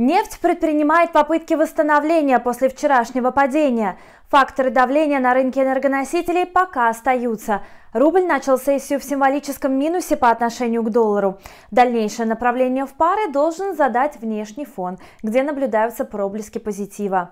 Нефть предпринимает попытки восстановления после вчерашнего падения. Факторы давления на рынке энергоносителей пока остаются. Рубль начал сессию в символическом минусе по отношению к доллару. Дальнейшее направление в пары должен задать внешний фон, где наблюдаются проблески позитива.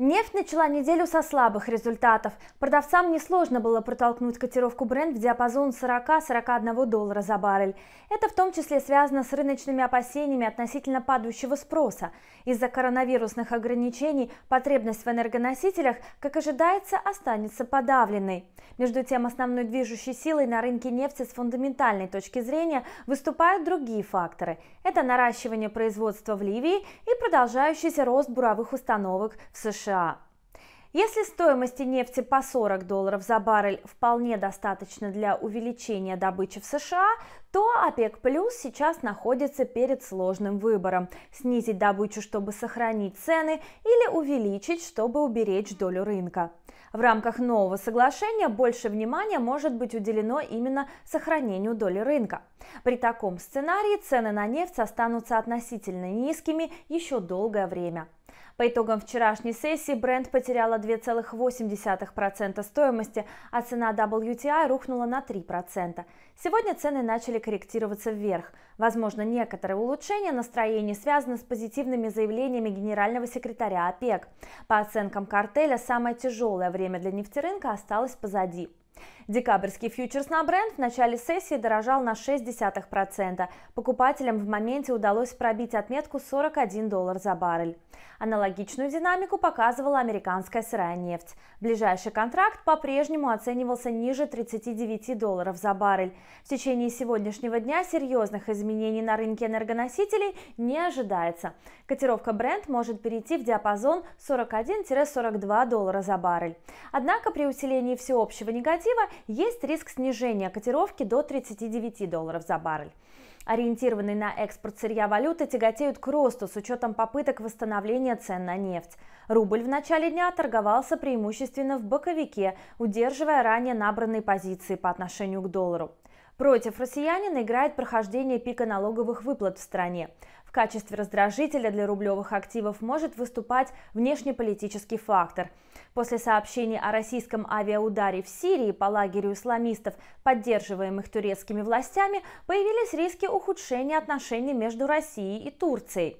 Нефть начала неделю со слабых результатов. Продавцам несложно было протолкнуть котировку бренд в диапазон 40-41 доллара за баррель. Это в том числе связано с рыночными опасениями относительно падающего спроса. Из-за коронавирусных ограничений потребность в энергоносителях, как ожидается, останется подавленной. Между тем, основной движущей силой на рынке нефти с фундаментальной точки зрения выступают другие факторы. Это наращивание производства в Ливии и продолжающийся рост буровых установок в США. США. Если стоимости нефти по 40 долларов за баррель вполне достаточно для увеличения добычи в США, то ОПЕК Плюс сейчас находится перед сложным выбором – снизить добычу, чтобы сохранить цены, или увеличить, чтобы уберечь долю рынка. В рамках нового соглашения больше внимания может быть уделено именно сохранению доли рынка. При таком сценарии цены на нефть останутся относительно низкими еще долгое время – по итогам вчерашней сессии бренд потеряла 2,8% стоимости, а цена WTI рухнула на 3%. Сегодня цены начали корректироваться вверх. Возможно, некоторое улучшение настроений связано с позитивными заявлениями генерального секретаря ОПЕК. По оценкам картеля, самое тяжелое время для нефтерынка осталось позади. Декабрьский фьючерс на бренд в начале сессии дорожал на 0,6%. Покупателям в моменте удалось пробить отметку 41 доллар за баррель. Аналогичную динамику показывала американская сырая нефть. Ближайший контракт по-прежнему оценивался ниже 39 долларов за баррель. В течение сегодняшнего дня серьезных изменений на рынке энергоносителей не ожидается. Котировка бренд может перейти в диапазон 41-42 доллара за баррель. Однако при усилении всеобщего негатива альтернатива, есть риск снижения котировки до 39 долларов за баррель. Ориентированные на экспорт сырья валюты тяготеют к росту с учетом попыток восстановления цен на нефть. Рубль в начале дня торговался преимущественно в боковике, удерживая ранее набранные позиции по отношению к доллару. Против россиянина играет прохождение пика налоговых выплат в стране качестве раздражителя для рублевых активов может выступать внешнеполитический фактор. После сообщений о российском авиаударе в Сирии по лагерю исламистов, поддерживаемых турецкими властями, появились риски ухудшения отношений между Россией и Турцией.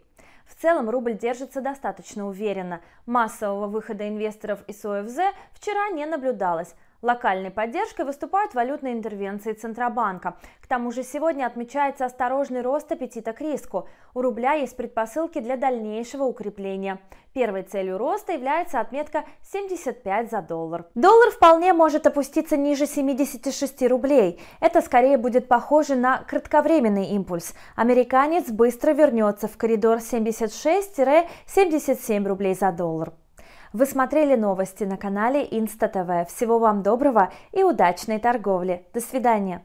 В целом рубль держится достаточно уверенно. Массового выхода инвесторов из ОФЗ вчера не наблюдалось. Локальной поддержкой выступают валютные интервенции Центробанка. К тому же сегодня отмечается осторожный рост аппетита к риску. У рубля есть предпосылки для дальнейшего укрепления. Первой целью роста является отметка 75 за доллар. Доллар вполне может опуститься ниже 76 рублей. Это скорее будет похоже на кратковременный импульс. Американец быстро вернется в коридор 76-77 рублей за доллар. Вы смотрели новости на канале Инста ТВ. Всего вам доброго и удачной торговли. До свидания.